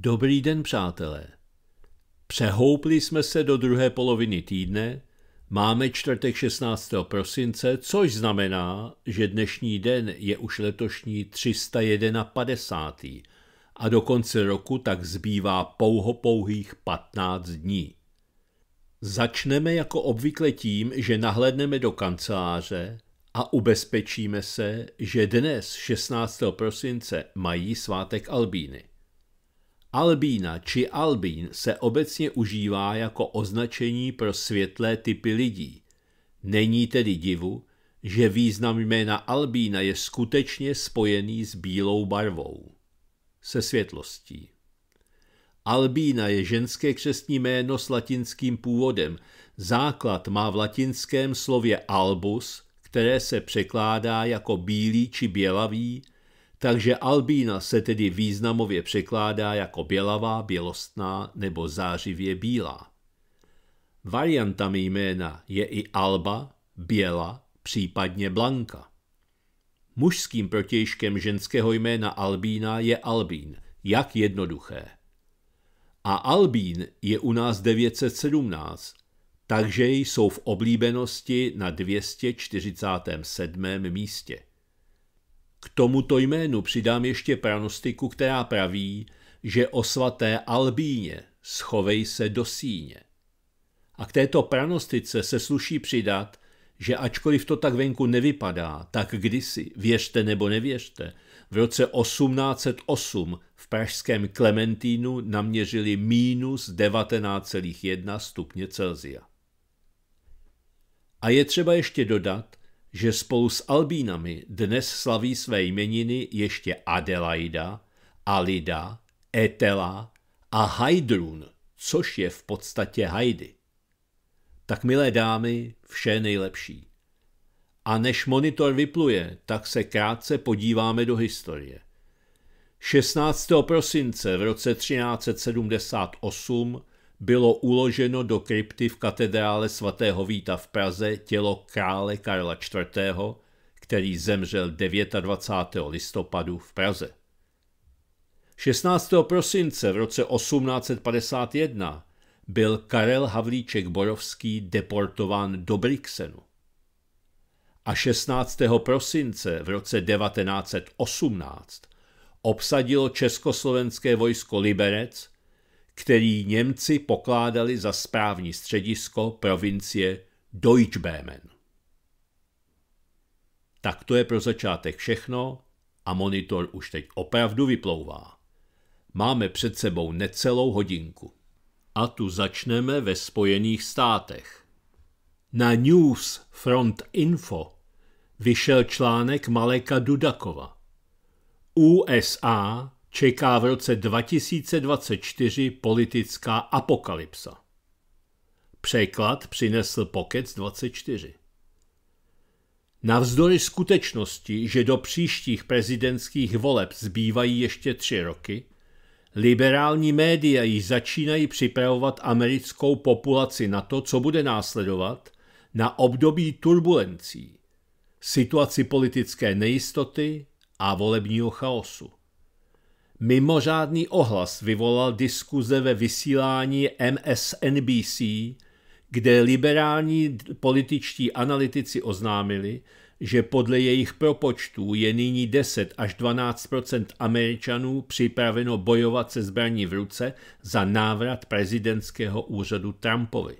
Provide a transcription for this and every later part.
Dobrý den, přátelé. Přehoupli jsme se do druhé poloviny týdne, máme čtvrtek 16. prosince, což znamená, že dnešní den je už letošní 351. a do konce roku tak zbývá pouhých 15 dní. Začneme jako obvykle tím, že nahledneme do kanceláře a ubezpečíme se, že dnes 16. prosince mají svátek Albíny. Albína či albín se obecně užívá jako označení pro světlé typy lidí. Není tedy divu, že význam jména albína je skutečně spojený s bílou barvou. Se světlostí. Albína je ženské křestní jméno s latinským původem. Základ má v latinském slově albus, které se překládá jako bílý či bělavý, takže albína se tedy významově překládá jako bělavá, bělostná nebo zářivě bílá. Variantami jména je i alba, běla, případně blanka. Mužským protějškem ženského jména albína je albín, jak jednoduché. A albín je u nás 917, takže jsou v oblíbenosti na 247. místě. K tomuto jménu přidám ještě pranostiku, která praví, že o svaté Albíně schovej se do síně. A k této pranostice se sluší přidat, že ačkoliv to tak venku nevypadá, tak kdysi, věřte nebo nevěřte, v roce 1808 v pražském Klementínu naměřili minus 19,1 stupně Celzia. A je třeba ještě dodat, že spolu s Albínami dnes slaví své jmeniny ještě Adelaida, Alida, Etela a Hajdrun, což je v podstatě Hajdy. Tak milé dámy, vše nejlepší. A než monitor vypluje, tak se krátce podíváme do historie. 16. prosince v roce 1378 bylo uloženo do krypty v katedrále svatého Víta v Praze tělo krále Karla IV., který zemřel 29. listopadu v Praze. 16. prosince v roce 1851 byl Karel Havlíček Borovský deportován do Brixenu. A 16. prosince v roce 1918 obsadilo československé vojsko Liberec který Němci pokládali za správní středisko provincie Deutschbämen. Tak to je pro začátek všechno a monitor už teď opravdu vyplouvá. Máme před sebou necelou hodinku. A tu začneme ve Spojených státech. Na News Front Info vyšel článek Maleka Dudakova. USA čeká v roce 2024 politická apokalypsa. Překlad přinesl Pokec 24. Navzdory skutečnosti, že do příštích prezidentských voleb zbývají ještě tři roky, liberální média již začínají připravovat americkou populaci na to, co bude následovat, na období turbulencí, situaci politické nejistoty a volebního chaosu. Mimořádný ohlas vyvolal diskuze ve vysílání MSNBC, kde liberální političtí analytici oznámili, že podle jejich propočtů je nyní 10 až 12 Američanů připraveno bojovat se zbraní v ruce za návrat prezidentského úřadu Trumpovi.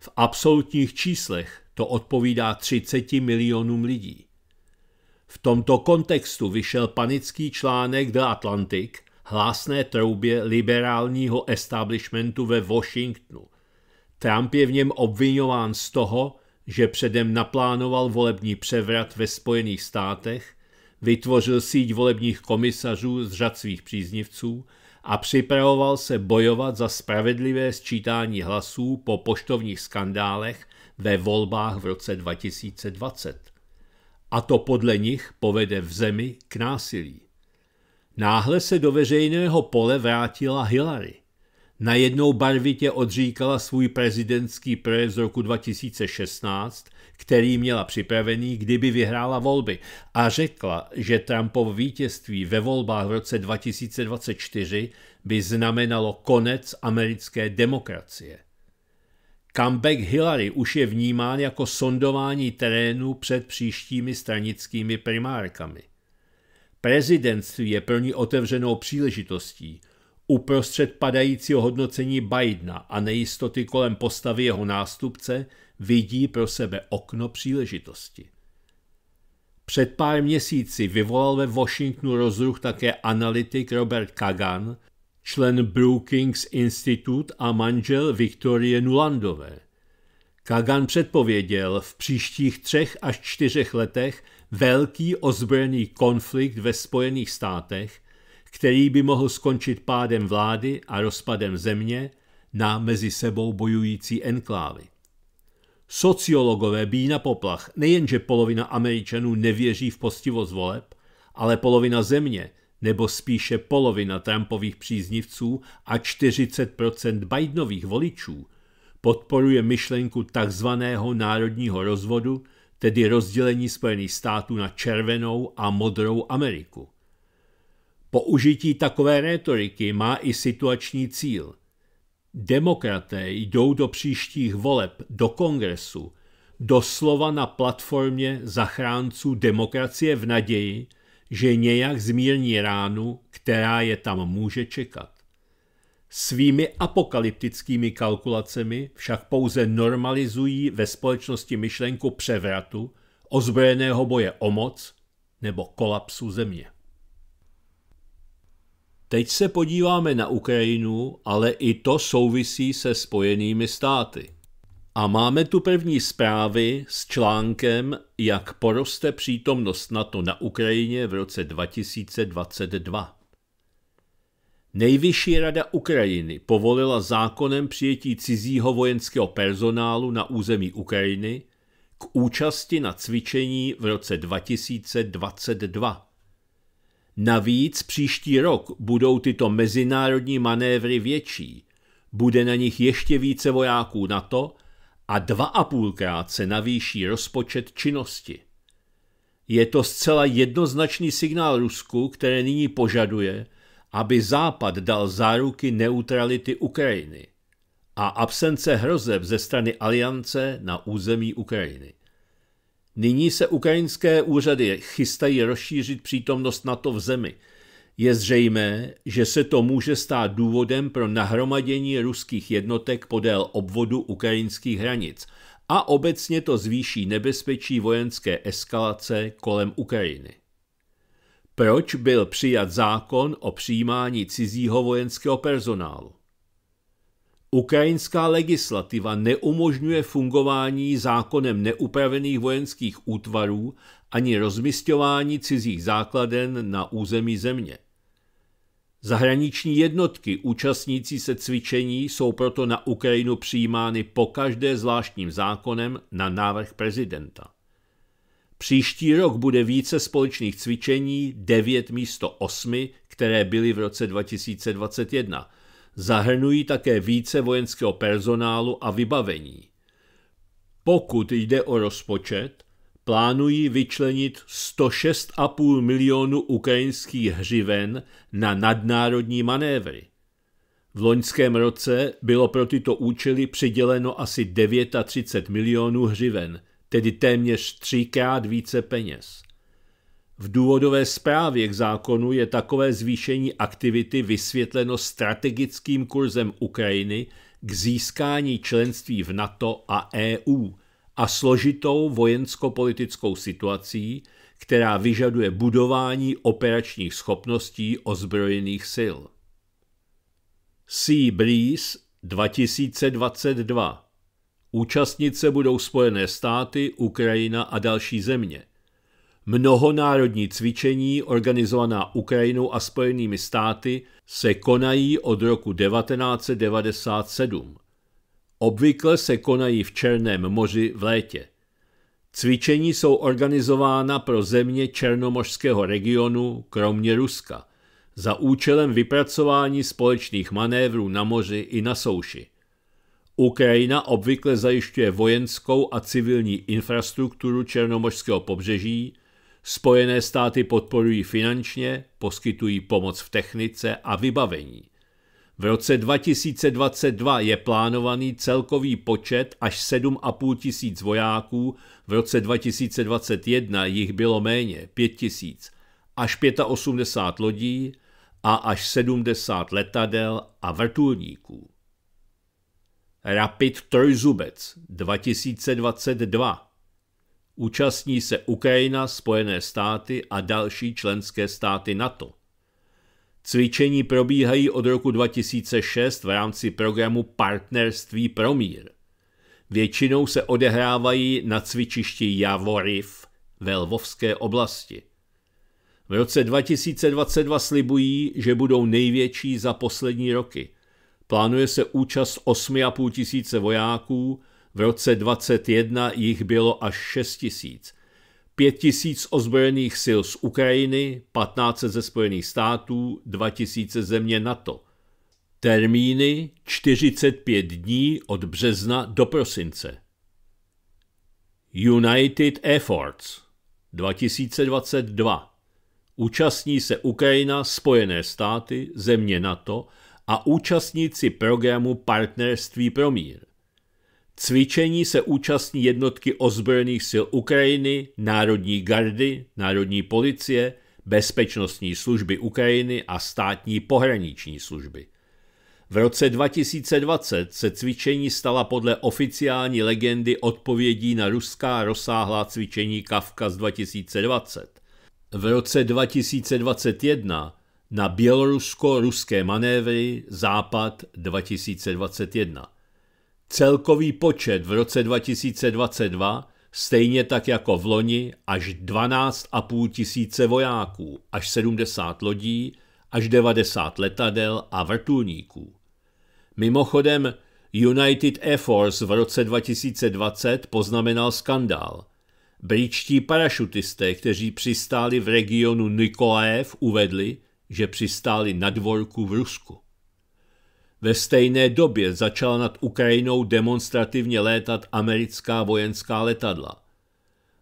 V absolutních číslech to odpovídá 30 milionům lidí. V tomto kontextu vyšel panický článek The Atlantic hlásné troubě liberálního establishmentu ve Washingtonu. Trump je v něm obvinován z toho, že předem naplánoval volební převrat ve Spojených státech, vytvořil síť volebních komisařů z řad svých příznivců a připravoval se bojovat za spravedlivé sčítání hlasů po poštovních skandálech ve volbách v roce 2020 a to podle nich povede v zemi k násilí. Náhle se do veřejného pole vrátila Hillary. Najednou barvitě odříkala svůj prezidentský projev z roku 2016, který měla připravený, kdyby vyhrála volby, a řekla, že Trumpovo vítězství ve volbách v roce 2024 by znamenalo konec americké demokracie. Comeback Hillary už je vnímán jako sondování terénu před příštími stranickými primárkami. Prezidentství je pro ní otevřenou příležitostí. Uprostřed padajícího hodnocení Bidena a nejistoty kolem postavy jeho nástupce vidí pro sebe okno příležitosti. Před pár měsíci vyvolal ve Washingtonu rozruch také analytik Robert Kagan – člen Brookings Institute a manžel Viktorie Nulandové. Kagan předpověděl v příštích třech až čtyřech letech velký ozbrojený konflikt ve Spojených státech, který by mohl skončit pádem vlády a rozpadem země na mezi sebou bojující enklávy. Sociologové bíjí na poplach nejenže polovina Američanů nevěří v postivost voleb, ale polovina země nebo spíše polovina Trumpových příznivců a 40% Bidenových voličů podporuje myšlenku takzvaného národního rozvodu, tedy rozdělení Spojených států na červenou a modrou Ameriku. Použití takové rétoriky má i situační cíl. Demokraté jdou do příštích voleb do kongresu doslova na platformě zachránců demokracie v naději, že nějak zmírní ránu, která je tam může čekat. Svými apokalyptickými kalkulacemi však pouze normalizují ve společnosti myšlenku převratu, ozbrojeného boje o moc nebo kolapsu země. Teď se podíváme na Ukrajinu, ale i to souvisí se spojenými státy. A máme tu první zprávy s článkem, jak poroste přítomnost NATO na Ukrajině v roce 2022. Nejvyšší rada Ukrajiny povolila zákonem přijetí cizího vojenského personálu na území Ukrajiny k účasti na cvičení v roce 2022. Navíc příští rok budou tyto mezinárodní manévry větší. Bude na nich ještě více vojáků NATO a dva a půlkrát se navýší rozpočet činnosti. Je to zcela jednoznačný signál Rusku, které nyní požaduje, aby Západ dal záruky neutrality Ukrajiny a absence hrozeb ze strany aliance na území Ukrajiny. Nyní se ukrajinské úřady chystají rozšířit přítomnost NATO v zemi – je zřejmé, že se to může stát důvodem pro nahromadění ruských jednotek podél obvodu ukrajinských hranic a obecně to zvýší nebezpečí vojenské eskalace kolem Ukrajiny. Proč byl přijat zákon o přijímání cizího vojenského personálu? Ukrajinská legislativa neumožňuje fungování zákonem neupravených vojenských útvarů ani rozmysťování cizích základen na území země. Zahraniční jednotky účastnící se cvičení jsou proto na Ukrajinu přijímány po každé zvláštním zákonem na návrh prezidenta. Příští rok bude více společných cvičení, 9 místo 8, které byly v roce 2021. Zahrnují také více vojenského personálu a vybavení. Pokud jde o rozpočet, plánují vyčlenit 106,5 milionu ukrajinských hřiven na nadnárodní manévry. V loňském roce bylo pro tyto účely přiděleno asi 39 milionů hřiven, tedy téměř třikrát více peněz. V důvodové zprávě k zákonu je takové zvýšení aktivity vysvětleno strategickým kurzem Ukrajiny k získání členství v NATO a EU – a složitou vojensko-politickou situací, která vyžaduje budování operačních schopností ozbrojených sil. Sea Breeze 2022 Účastnice budou Spojené státy, Ukrajina a další země. Mnohonárodní cvičení organizovaná Ukrajinou a Spojenými státy se konají od roku 1997. Obvykle se konají v Černém moři v létě. Cvičení jsou organizována pro země černomořského regionu, kromě Ruska, za účelem vypracování společných manévrů na moři i na souši. Ukrajina obvykle zajišťuje vojenskou a civilní infrastrukturu černomořského pobřeží, Spojené státy podporují finančně, poskytují pomoc v technice a vybavení. V roce 2022 je plánovaný celkový počet až 7,5 tisíc vojáků, v roce 2021 jich bylo méně, 5 tisíc, až 85 lodí a až 70 letadel a vrtulníků. Rapid Trojzubec 2022 Účastní se Ukrajina, Spojené státy a další členské státy NATO – Cvičení probíhají od roku 2006 v rámci programu Partnerství pro mír. Většinou se odehrávají na cvičišti Javoriv ve Lvovské oblasti. V roce 2022 slibují, že budou největší za poslední roky. Plánuje se účast 8,5 tisíce vojáků, v roce 2021 jich bylo až 6 tisíc – 5000 ozbrojených sil z Ukrajiny, 1500 ze Spojených států, 2000 země NATO. Termíny 45 dní od března do prosince. United Efforts 2022 Účastní se Ukrajina, Spojené státy, země NATO a účastníci programu Partnerství pro mír. Cvičení se účastní jednotky ozbrojených sil Ukrajiny, Národní gardy, Národní policie, bezpečnostní služby Ukrajiny a státní pohraniční služby. V roce 2020 se cvičení stala podle oficiální legendy odpovědí na ruská rozsáhlá cvičení Kavkaz 2020. V roce 2021 na bělorusko-ruské manévry Západ 2021. Celkový počet v roce 2022 stejně tak jako v loni až 12,5 tisíce vojáků, až 70 lodí, až 90 letadel a vrtulníků. Mimochodem, United Air Force v roce 2020 poznamenal skandál. Britští parašutisté, kteří přistáli v regionu Nikolaev, uvedli, že přistáli na dvorku v Rusku. Ve stejné době začala nad Ukrajinou demonstrativně létat americká vojenská letadla.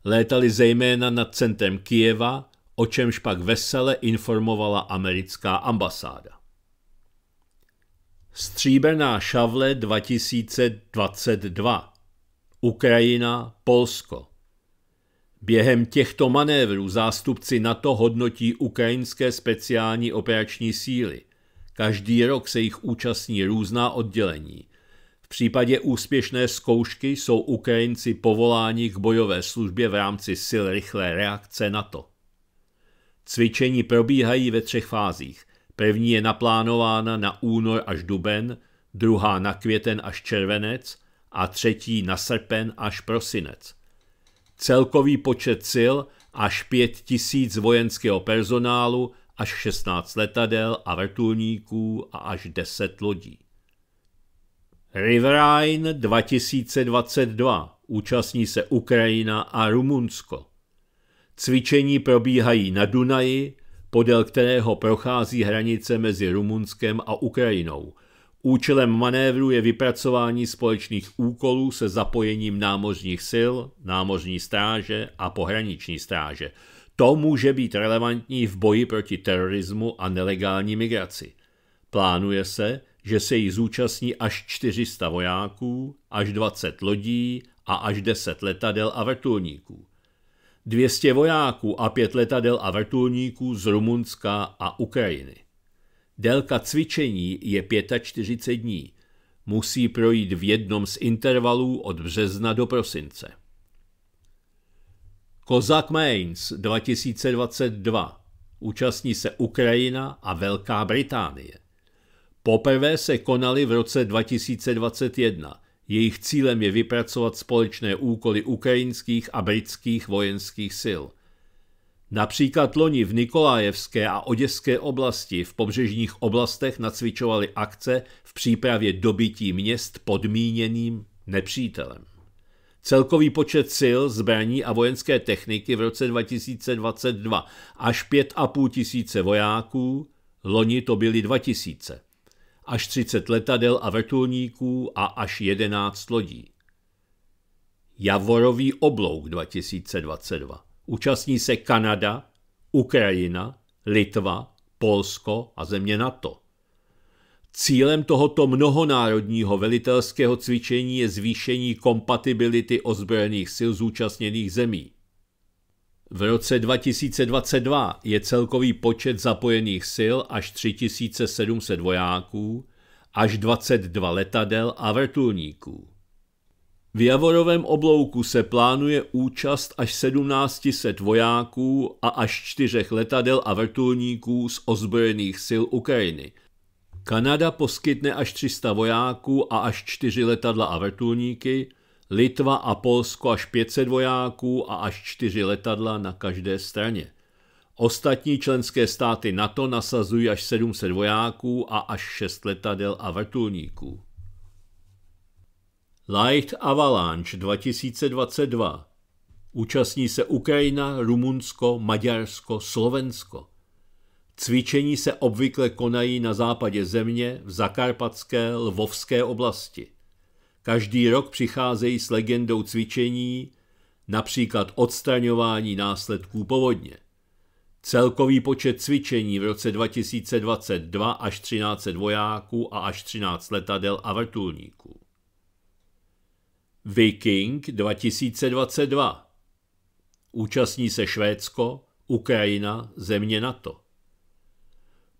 Létali zejména nad centrem Kijeva, o čemž pak vesele informovala americká ambasáda. Stříbrná šavle 2022 Ukrajina, Polsko Během těchto manévrů zástupci NATO hodnotí ukrajinské speciální operační síly. Každý rok se jich účastní různá oddělení. V případě úspěšné zkoušky jsou Ukrajinci povoláni k bojové službě v rámci sil rychlé reakce NATO. Cvičení probíhají ve třech fázích. První je naplánována na únor až duben, druhá na květen až červenec a třetí na srpen až prosinec. Celkový počet sil až pět tisíc vojenského personálu až 16 letadel a vrtulníků a až 10 lodí. Riverine 2022 účastní se Ukrajina a Rumunsko. Cvičení probíhají na Dunaji, podél kterého prochází hranice mezi Rumunskem a Ukrajinou. Účelem manévru je vypracování společných úkolů se zapojením námořních sil, námořní stráže a pohraniční stráže – to může být relevantní v boji proti terorismu a nelegální migraci. Plánuje se, že se jí zúčastní až 400 vojáků, až 20 lodí a až 10 letadel a vrtulníků. 200 vojáků a 5 letadel a vrtulníků z Rumunska a Ukrajiny. Délka cvičení je 45 dní. Musí projít v jednom z intervalů od března do prosince. Kozak Mains 2022. Účastní se Ukrajina a Velká Británie. Poprvé se konaly v roce 2021. Jejich cílem je vypracovat společné úkoly ukrajinských a britských vojenských sil. Například loni v Nikolájevské a Oděské oblasti v pobřežních oblastech nacvičovali akce v přípravě dobytí měst podmíněným nepřítelem. Celkový počet sil, zbraní a vojenské techniky v roce 2022 až 5,5 tisíce vojáků, loni to byly 2 tisíce, až 30 letadel a vrtulníků a až 11 lodí. Javorový oblouk 2022. Účastní se Kanada, Ukrajina, Litva, Polsko a země NATO. Cílem tohoto mnohonárodního velitelského cvičení je zvýšení kompatibility ozbrojených sil zúčastněných zemí. V roce 2022 je celkový počet zapojených sil až 3700 vojáků, až 22 letadel a vrtulníků. V Javorovém oblouku se plánuje účast až 1700 vojáků a až 4 letadel a vrtulníků z ozbrojených sil Ukrajiny – Kanada poskytne až 300 vojáků a až 4 letadla a vrtulníky, Litva a Polsko až 500 vojáků a až 4 letadla na každé straně. Ostatní členské státy NATO nasazují až 700 vojáků a až 6 letadel a vrtulníků. Light Avalanche 2022 Účastní se Ukrajina, Rumunsko, Maďarsko, Slovensko. Cvičení se obvykle konají na západě země v zakarpatské lvovské oblasti. Každý rok přicházejí s legendou cvičení, například odstraňování následků povodně. Celkový počet cvičení v roce 2022 až 13 vojáků a až 13 letadel a vrtulníků. Viking 2022 Účastní se Švédsko, Ukrajina, země NATO.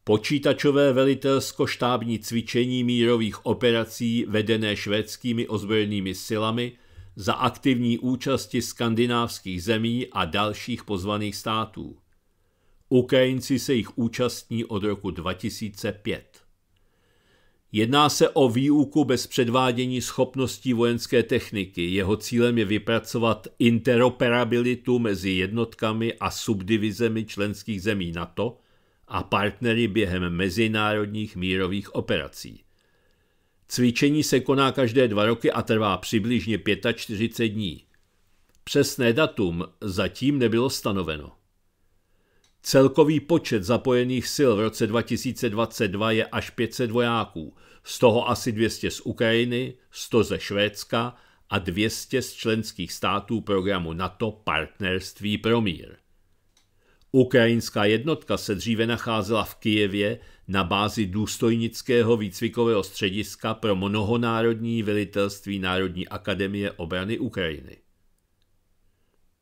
Počítačové velitelsko-štábní cvičení mírových operací vedené švédskými ozbrojenými silami za aktivní účasti skandinávských zemí a dalších pozvaných států. Ukrajinci se jich účastní od roku 2005. Jedná se o výuku bez předvádění schopností vojenské techniky. Jeho cílem je vypracovat interoperabilitu mezi jednotkami a subdivizemi členských zemí NATO – a partnery během mezinárodních mírových operací. Cvičení se koná každé dva roky a trvá přibližně 45 dní. Přesné datum zatím nebylo stanoveno. Celkový počet zapojených sil v roce 2022 je až 500 vojáků, z toho asi 200 z Ukrajiny, 100 ze Švédska a 200 z členských států programu NATO Partnerství pro mír. Ukrajinská jednotka se dříve nacházela v Kijevě na bázi důstojnického výcvikového střediska pro mnohonárodní velitelství Národní akademie obrany Ukrajiny.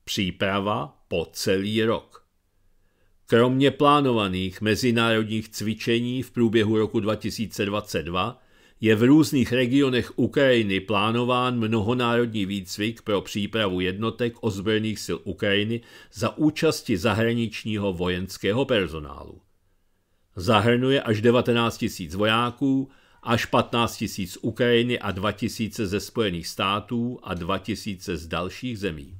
Příprava po celý rok. Kromě plánovaných mezinárodních cvičení v průběhu roku 2022 je v různých regionech Ukrajiny plánován mnohonárodní výcvik pro přípravu jednotek ozbrojených sil Ukrajiny za účasti zahraničního vojenského personálu. Zahrnuje až 19 000 vojáků, až 15 000 z Ukrajiny a 2 000 ze Spojených států a 2 000 z dalších zemí.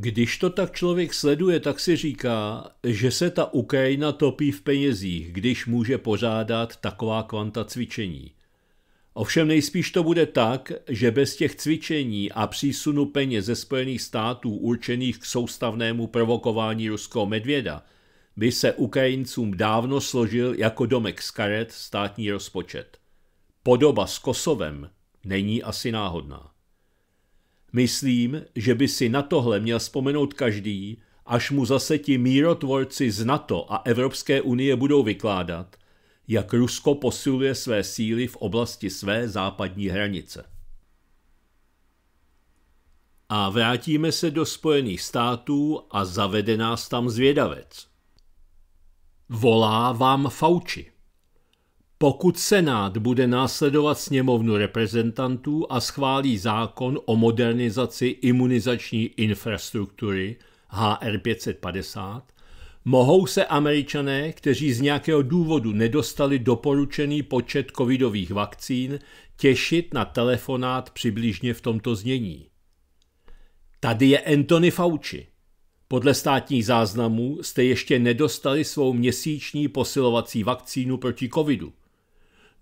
Když to tak člověk sleduje, tak si říká, že se ta Ukrajina topí v penězích, když může pořádat taková kvanta cvičení. Ovšem nejspíš to bude tak, že bez těch cvičení a přísunu peněz ze Spojených států určených k soustavnému provokování ruského medvěda by se Ukrajincům dávno složil jako domek z karet státní rozpočet. Podoba s Kosovem není asi náhodná. Myslím, že by si na tohle měl vzpomenout každý, až mu zase ti mírotvorci z NATO a Evropské unie budou vykládat, jak Rusko posiluje své síly v oblasti své západní hranice. A vrátíme se do Spojených států a zavede nás tam zvědavec. Volá vám Fauci. Pokud Senát bude následovat sněmovnu reprezentantů a schválí zákon o modernizaci imunizační infrastruktury HR 550, mohou se američané, kteří z nějakého důvodu nedostali doporučený počet covidových vakcín, těšit na telefonát přibližně v tomto znění. Tady je Anthony Fauci. Podle státních záznamů jste ještě nedostali svou měsíční posilovací vakcínu proti covidu.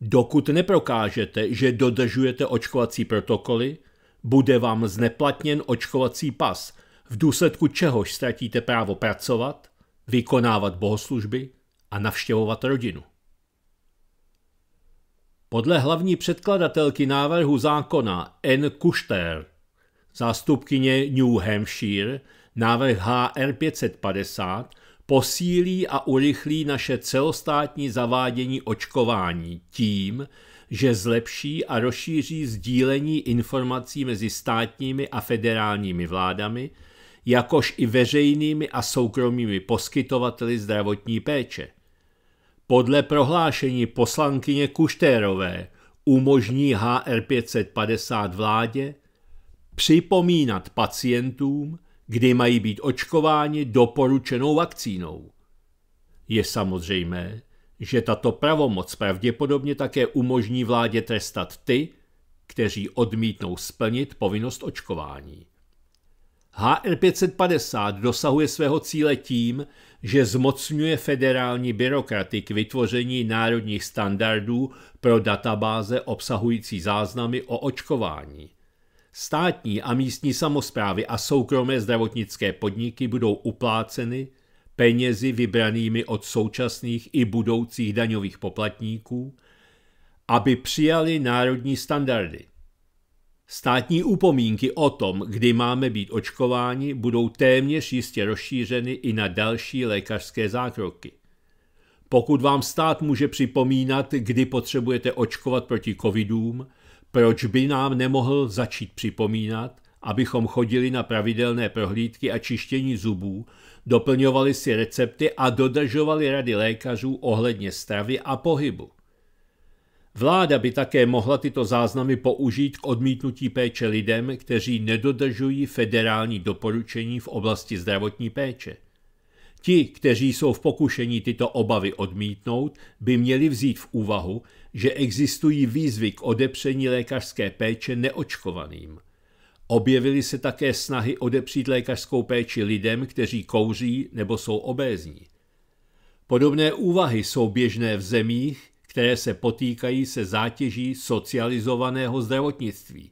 Dokud neprokážete, že dodržujete očkovací protokoly, bude vám zneplatněn očkovací pas, v důsledku čehož ztratíte právo pracovat, vykonávat bohoslužby a navštěvovat rodinu. Podle hlavní předkladatelky návrhu zákona N. Kušter, zástupkyně New Hampshire, návrh HR 550 posílí a urychlí naše celostátní zavádění očkování tím, že zlepší a rozšíří sdílení informací mezi státními a federálními vládami, jakož i veřejnými a soukromými poskytovateli zdravotní péče. Podle prohlášení poslankyně Kuštérové umožní HR 550 vládě připomínat pacientům, kdy mají být očkováni doporučenou vakcínou. Je samozřejmé, že tato pravomoc pravděpodobně také umožní vládě trestat ty, kteří odmítnou splnit povinnost očkování. HR 550 dosahuje svého cíle tím, že zmocňuje federální byrokraty k vytvoření národních standardů pro databáze obsahující záznamy o očkování. Státní a místní samozprávy a soukromé zdravotnické podniky budou upláceny penězi vybranými od současných i budoucích daňových poplatníků, aby přijali národní standardy. Státní upomínky o tom, kdy máme být očkováni, budou téměř jistě rozšířeny i na další lékařské zákroky. Pokud vám stát může připomínat, kdy potřebujete očkovat proti covidům, proč by nám nemohl začít připomínat, abychom chodili na pravidelné prohlídky a čištění zubů, doplňovali si recepty a dodržovali rady lékařů ohledně stravy a pohybu. Vláda by také mohla tyto záznamy použít k odmítnutí péče lidem, kteří nedodržují federální doporučení v oblasti zdravotní péče. Ti, kteří jsou v pokušení tyto obavy odmítnout, by měli vzít v úvahu, že existují výzvy k odepření lékařské péče neočkovaným. Objevily se také snahy odepřít lékařskou péči lidem, kteří kouří nebo jsou obézní. Podobné úvahy jsou běžné v zemích, které se potýkají se zátěží socializovaného zdravotnictví.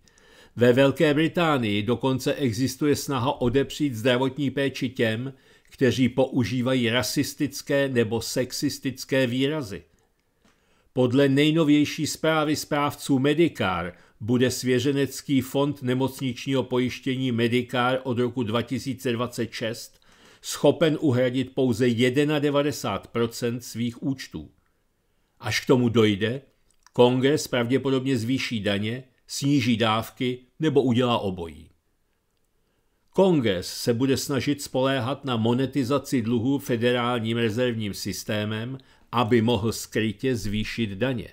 Ve Velké Británii dokonce existuje snaha odepřít zdravotní péči těm, kteří používají rasistické nebo sexistické výrazy. Podle nejnovější zprávy správců Medicare bude svěřenecký fond nemocničního pojištění Medicare od roku 2026 schopen uhradit pouze 91% svých účtů. Až k tomu dojde, kongres pravděpodobně zvýší daně, sníží dávky nebo udělá obojí. Kongres se bude snažit spoléhat na monetizaci dluhu federálním rezervním systémem aby mohl skrytě zvýšit daně.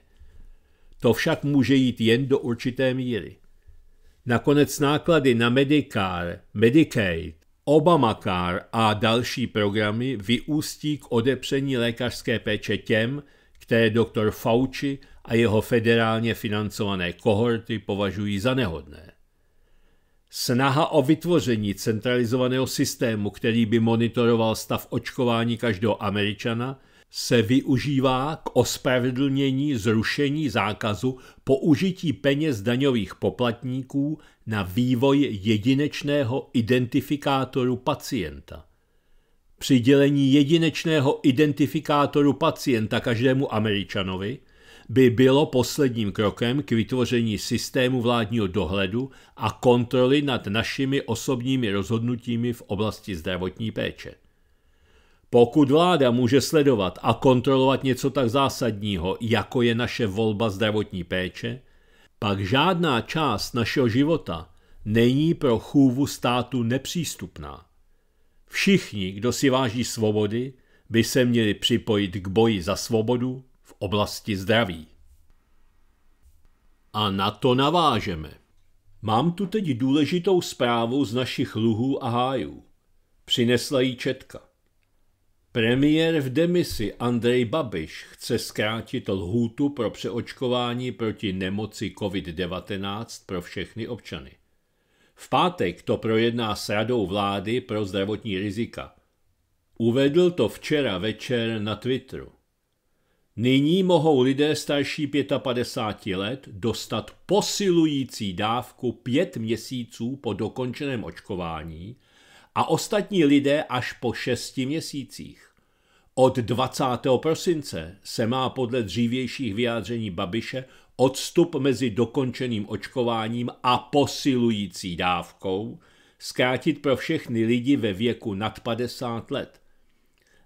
To však může jít jen do určité míry. Nakonec náklady na Medicare, Medicaid, Obamacare a další programy vyústí k odepření lékařské péče těm, které doktor Fauci a jeho federálně financované kohorty považují za nehodné. Snaha o vytvoření centralizovaného systému, který by monitoroval stav očkování každého Američana – se využívá k ospravedlnění zrušení zákazu použití peněz daňových poplatníků na vývoj jedinečného identifikátoru pacienta. Přidělení jedinečného identifikátoru pacienta každému Američanovi by bylo posledním krokem k vytvoření systému vládního dohledu a kontroly nad našimi osobními rozhodnutími v oblasti zdravotní péče. Pokud vláda může sledovat a kontrolovat něco tak zásadního, jako je naše volba zdravotní péče, pak žádná část našeho života není pro chůvu státu nepřístupná. Všichni, kdo si váží svobody, by se měli připojit k boji za svobodu v oblasti zdraví. A na to navážeme. Mám tu teď důležitou zprávu z našich luhů a hájů. Přinesla ji Četka. Premiér v demisi Andrej Babiš chce zkrátit lhůtu pro přeočkování proti nemoci COVID-19 pro všechny občany. V pátek to projedná s Radou vlády pro zdravotní rizika. Uvedl to včera večer na Twitteru. Nyní mohou lidé starší 55 let dostat posilující dávku pět měsíců po dokončeném očkování – a ostatní lidé až po šesti měsících. Od 20. prosince se má podle dřívějších vyjádření Babiše odstup mezi dokončeným očkováním a posilující dávkou zkrátit pro všechny lidi ve věku nad 50 let.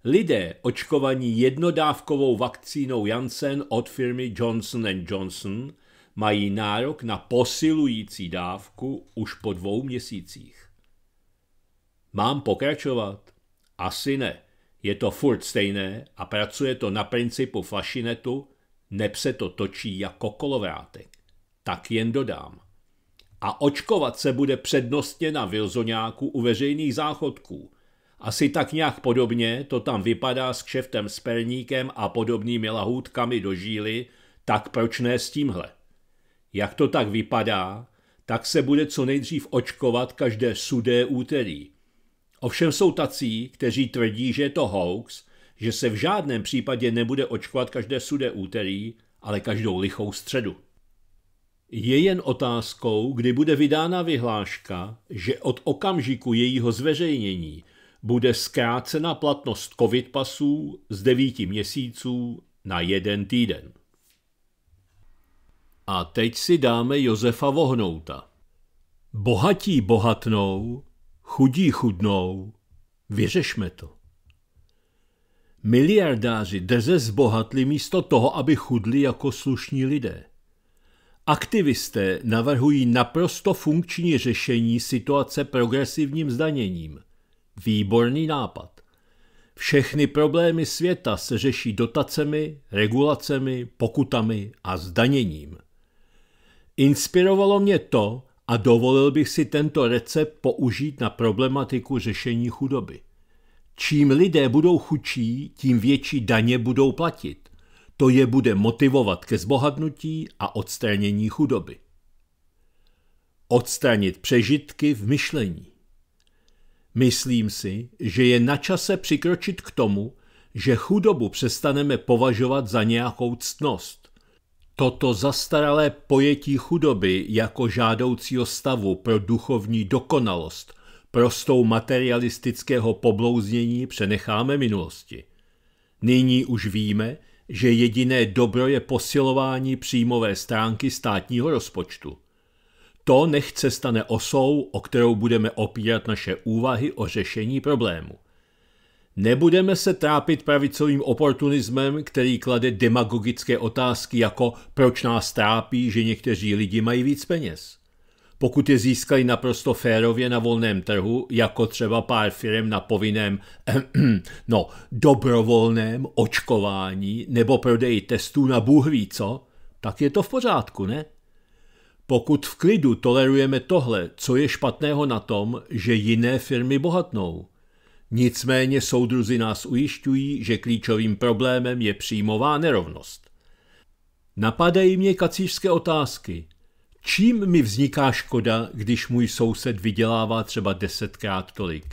Lidé očkovaní jednodávkovou vakcínou Janssen od firmy Johnson Johnson mají nárok na posilující dávku už po dvou měsících. Mám pokračovat? Asi ne. Je to furt stejné a pracuje to na principu fašinetu, neb se to točí jako kolovrátek. Tak jen dodám. A očkovat se bude přednostně na Vilzoňáku u veřejných záchodků. Asi tak nějak podobně to tam vypadá s kšeftem s perníkem a podobnými lahůdkami do žíly, tak proč ne s tímhle? Jak to tak vypadá, tak se bude co nejdřív očkovat každé sudé úterý, Ovšem jsou tací, kteří tvrdí, že je to hoax, že se v žádném případě nebude očkovat každé sudé úterý, ale každou lichou středu. Je jen otázkou, kdy bude vydána vyhláška, že od okamžiku jejího zveřejnění bude zkrácena platnost covid pasů z devíti měsíců na jeden týden. A teď si dáme Josefa Vohnouta. Bohatí bohatnou, chudí chudnou, vyřešme to. Miliardáři drze zbohatli místo toho, aby chudli jako slušní lidé. Aktivisté navrhují naprosto funkční řešení situace progresivním zdaněním. Výborný nápad. Všechny problémy světa se řeší dotacemi, regulacemi, pokutami a zdaněním. Inspirovalo mě to, a dovolil bych si tento recept použít na problematiku řešení chudoby. Čím lidé budou chudší, tím větší daně budou platit. To je bude motivovat ke zbohatnutí a odstranění chudoby. Odstranit přežitky v myšlení. Myslím si, že je na čase přikročit k tomu, že chudobu přestaneme považovat za nějakou ctnost. Toto zastaralé pojetí chudoby jako žádoucího stavu pro duchovní dokonalost prostou materialistického poblouznění přenecháme minulosti. Nyní už víme, že jediné dobro je posilování příjmové stránky státního rozpočtu. To nechce stane osou, o kterou budeme opírat naše úvahy o řešení problému. Nebudeme se trápit pravicovým oportunismem, který klade demagogické otázky jako proč nás trápí, že někteří lidi mají víc peněz. Pokud je získali naprosto férově na volném trhu, jako třeba pár firm na povinném, no, dobrovolném očkování nebo prodeji testů na bůh ví co, tak je to v pořádku, ne? Pokud v klidu tolerujeme tohle, co je špatného na tom, že jiné firmy bohatnou – Nicméně soudruzi nás ujišťují, že klíčovým problémem je příjmová nerovnost. Napadají mě kacířské otázky. Čím mi vzniká škoda, když můj soused vydělává třeba desetkrát tolik?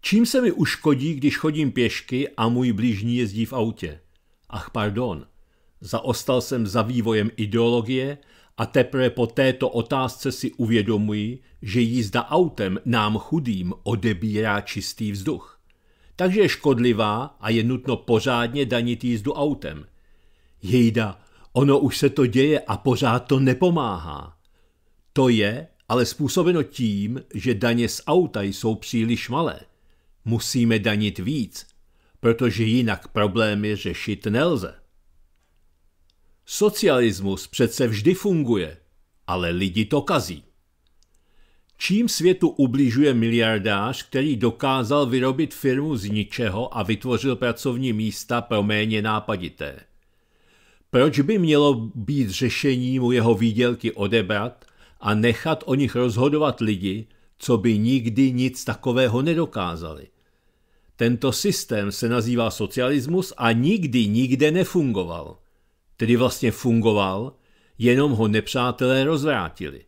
Čím se mi uškodí, když chodím pěšky a můj blížní jezdí v autě? Ach, pardon. Zaostal jsem za vývojem ideologie a teprve po této otázce si uvědomuji, že jízda autem nám chudým odebírá čistý vzduch. Takže je škodlivá a je nutno pořádně danit jízdu autem. Jejda, ono už se to děje a pořád to nepomáhá. To je ale způsobeno tím, že daně z auta jsou příliš malé. Musíme danit víc, protože jinak problémy řešit nelze. Socialismus přece vždy funguje, ale lidi to kazí. Čím světu ubližuje miliardář, který dokázal vyrobit firmu z ničeho a vytvořil pracovní místa pro méně nápadité? Proč by mělo být řešení mu jeho výdělky odebrat a nechat o nich rozhodovat lidi, co by nikdy nic takového nedokázali? Tento systém se nazývá socialismus a nikdy nikde nefungoval. Tedy vlastně fungoval, jenom ho nepřátelé rozvrátili.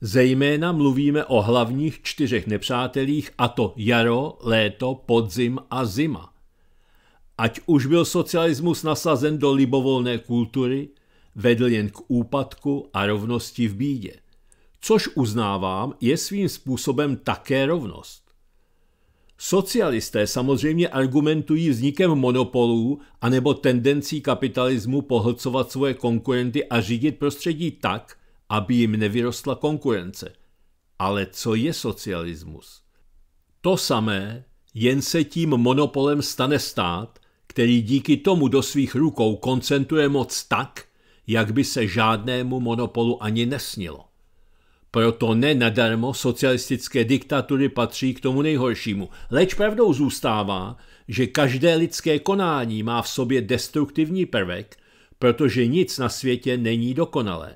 Zejména mluvíme o hlavních čtyřech nepřátelích, a to jaro, léto, podzim a zima. Ať už byl socialismus nasazen do libovolné kultury, vedl jen k úpadku a rovnosti v bídě. Což uznávám, je svým způsobem také rovnost. Socialisté samozřejmě argumentují vznikem monopolů anebo tendencí kapitalismu pohlcovat svoje konkurenty a řídit prostředí tak, aby jim nevyrostla konkurence. Ale co je socialismus? To samé, jen se tím monopolem stane stát, který díky tomu do svých rukou koncentruje moc tak, jak by se žádnému monopolu ani nesnilo. Proto ne socialistické diktatury patří k tomu nejhoršímu, leč pravdou zůstává, že každé lidské konání má v sobě destruktivní prvek, protože nic na světě není dokonalé.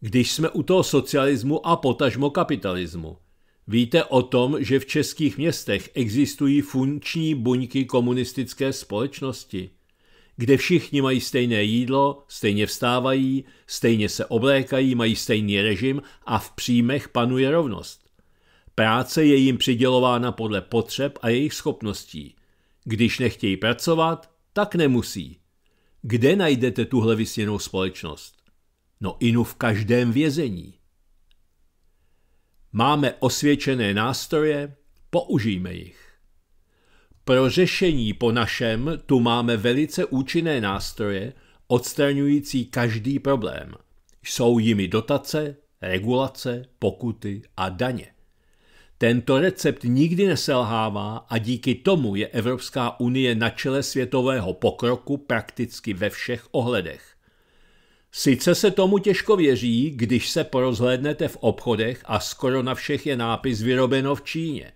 Když jsme u toho socialismu a potažmo kapitalismu, víte o tom, že v českých městech existují funkční buňky komunistické společnosti, kde všichni mají stejné jídlo, stejně vstávají, stejně se oblékají, mají stejný režim a v příjmech panuje rovnost. Práce je jim přidělována podle potřeb a jejich schopností. Když nechtějí pracovat, tak nemusí. Kde najdete tuhle vysněnou společnost? No inu v každém vězení. Máme osvědčené nástroje, použijme jich. Pro řešení po našem tu máme velice účinné nástroje, odstraňující každý problém. Jsou jimi dotace, regulace, pokuty a daně. Tento recept nikdy neselhává a díky tomu je Evropská unie na čele světového pokroku prakticky ve všech ohledech. Sice se tomu těžko věří, když se porozhlédnete v obchodech a skoro na všech je nápis vyrobeno v Číně.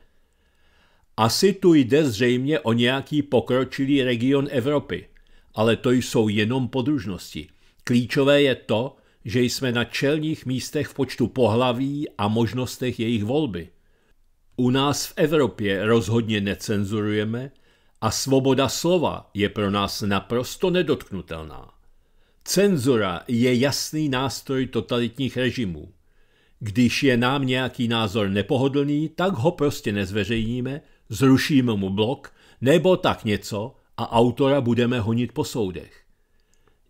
Asi tu jde zřejmě o nějaký pokročilý region Evropy, ale to jsou jenom podružnosti. Klíčové je to, že jsme na čelních místech v počtu pohlaví a možnostech jejich volby. U nás v Evropě rozhodně necenzurujeme a svoboda slova je pro nás naprosto nedotknutelná. Cenzura je jasný nástroj totalitních režimů. Když je nám nějaký názor nepohodlný, tak ho prostě nezveřejníme, zrušíme mu blok nebo tak něco a autora budeme honit po soudech.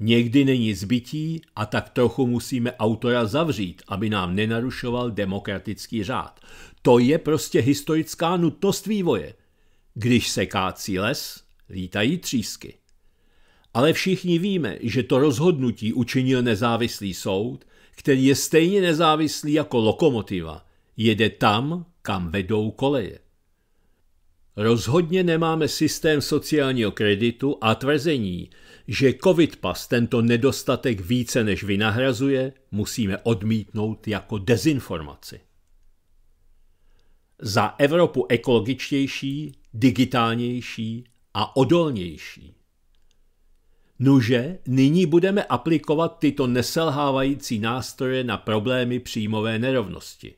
Někdy není zbytí a tak trochu musíme autora zavřít, aby nám nenarušoval demokratický řád. To je prostě historická nutnost vývoje. Když se kácí les, lítají třísky. Ale všichni víme, že to rozhodnutí učinil nezávislý soud, který je stejně nezávislý jako lokomotiva. Jede tam, kam vedou koleje. Rozhodně nemáme systém sociálního kreditu a tvrzení, že covid pas tento nedostatek více než vynahrazuje, musíme odmítnout jako dezinformaci. Za Evropu ekologičtější, digitálnější a odolnější. Nuže, nyní budeme aplikovat tyto neselhávající nástroje na problémy příjmové nerovnosti.